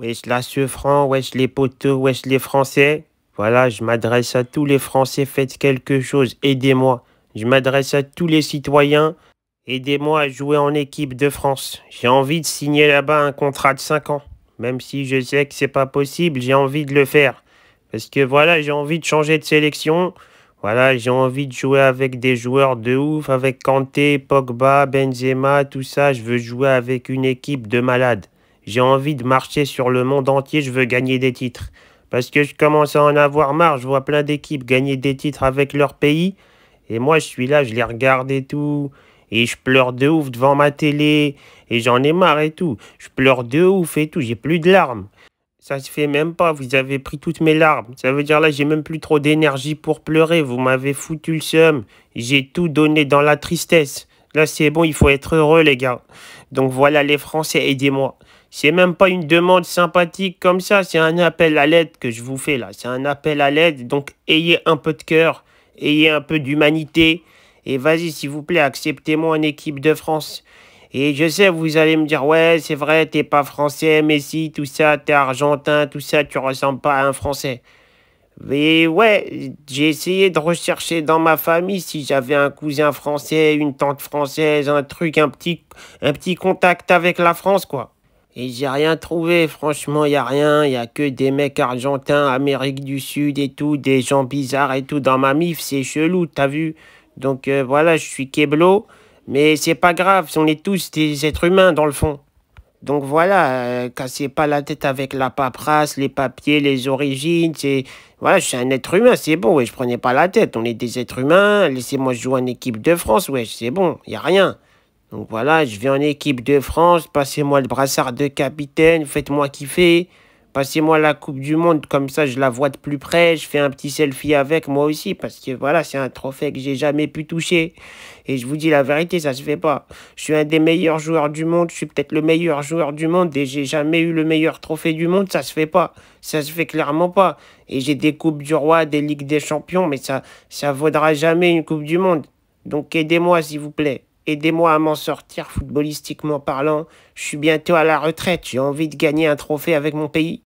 Wesh la franc, wesh les poteaux, wesh les Français. Voilà, je m'adresse à tous les Français, faites quelque chose, aidez-moi. Je m'adresse à tous les citoyens, aidez-moi à jouer en équipe de France. J'ai envie de signer là-bas un contrat de 5 ans. Même si je sais que c'est pas possible, j'ai envie de le faire. Parce que voilà, j'ai envie de changer de sélection. Voilà, j'ai envie de jouer avec des joueurs de ouf, avec Kanté, Pogba, Benzema, tout ça. Je veux jouer avec une équipe de malades. J'ai envie de marcher sur le monde entier, je veux gagner des titres. Parce que je commence à en avoir marre, je vois plein d'équipes gagner des titres avec leur pays. Et moi, je suis là, je les regarde et tout. Et je pleure de ouf devant ma télé. Et j'en ai marre et tout. Je pleure de ouf et tout, j'ai plus de larmes. Ça se fait même pas, vous avez pris toutes mes larmes. Ça veut dire là, j'ai même plus trop d'énergie pour pleurer. Vous m'avez foutu le seum. J'ai tout donné dans la tristesse. Là, c'est bon, il faut être heureux, les gars. Donc voilà, les Français, aidez-moi. C'est même pas une demande sympathique comme ça, c'est un appel à l'aide que je vous fais là. C'est un appel à l'aide, donc ayez un peu de cœur, ayez un peu d'humanité. Et vas-y, s'il vous plaît, acceptez-moi en équipe de France. Et je sais, vous allez me dire, ouais, c'est vrai, t'es pas français, mais si, tout ça, t'es argentin, tout ça, tu ressembles pas à un français. Mais ouais, j'ai essayé de rechercher dans ma famille si j'avais un cousin français, une tante française, un truc, un petit, un petit contact avec la France, quoi. Et j'ai rien trouvé, franchement, y a rien. Y a que des mecs argentins, Amérique du Sud et tout, des gens bizarres et tout. Dans ma mif, c'est chelou, t'as vu Donc euh, voilà, je suis Keblo. Mais c'est pas grave, on est tous des êtres humains dans le fond. Donc voilà, euh, cassez pas la tête avec la paperasse, les papiers, les origines. C'est voilà, je suis un être humain, c'est bon. Ouais, je prenais pas la tête. On est des êtres humains. Laissez-moi jouer en équipe de France. Ouais, c'est bon. Y a rien. Donc voilà, je viens en équipe de France. Passez-moi le brassard de capitaine. Faites-moi kiffer. Passez-moi la Coupe du Monde. Comme ça, je la vois de plus près. Je fais un petit selfie avec moi aussi. Parce que voilà, c'est un trophée que j'ai jamais pu toucher. Et je vous dis la vérité, ça se fait pas. Je suis un des meilleurs joueurs du monde. Je suis peut-être le meilleur joueur du monde. Et j'ai jamais eu le meilleur trophée du monde. Ça se fait pas. Ça se fait clairement pas. Et j'ai des Coupes du Roi, des Ligues des Champions. Mais ça, ça vaudra jamais une Coupe du Monde. Donc aidez-moi, s'il vous plaît. Aidez-moi à m'en sortir footballistiquement parlant. Je suis bientôt à la retraite, j'ai envie de gagner un trophée avec mon pays.